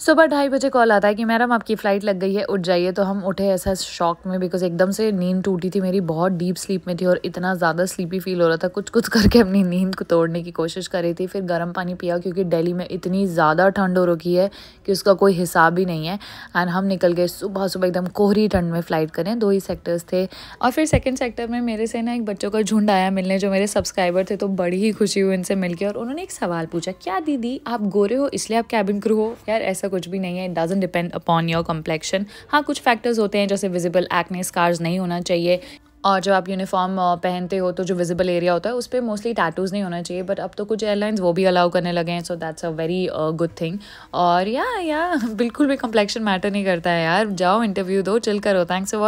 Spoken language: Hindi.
सुबह ढाई बजे कॉल आता है कि मैडम आपकी फ़्लाइट लग गई है उठ जाइए तो हम उठे ऐसा शॉक में बिकॉज एकदम से नींद टूटी थी मेरी बहुत डीप स्लीप में थी और इतना ज़्यादा स्लीपी फील हो रहा था कुछ कुछ करके अपनी नींद को तोड़ने की कोशिश कर रही थी फिर गर्म पानी पिया क्योंकि दिल्ली में इतनी ज़्यादा ठंड हो रखी है कि उसका कोई हिसाब ही नहीं है एंड हम निकल गए सुबह सुबह एकदम कोहरी ठंड में फ़्लाइट करें दो ही सेक्टर्स थे और फिर सेकेंड सेक्टर में मेरे से ना एक बच्चों का झुंड आया मिलने जो मेरे सब्सक्राइबर थे तो बड़ी ही खुशी हुई इनसे मिलकर और उन्होंने एक सवाल पूछा क्या दीदी आप गोरे हो इसलिए आप कैबिन क्रू हो यार ऐसा ऐसा कुछ भी नहीं है it doesn't depend upon your complexion हाँ कुछ फैक्टर्स होते हैं जैसे विजिबल एक्ने स्कार्स नहीं होना चाहिए और जब आप यूनिफॉर्म पहनते हो तो जो विजिबल एरिया होता है उस पर मोस्टली टैटूज़ नहीं होना चाहिए बट अब तो कुछ एयरलाइंस वो भी अलाउ करने लगे हैं so that's a very good thing और या या बिल्कुल भी कम्प्लेक्शन मैटर नहीं करता है यार जाओ इंटरव्यू दो चिल करो थैंक्स फॉर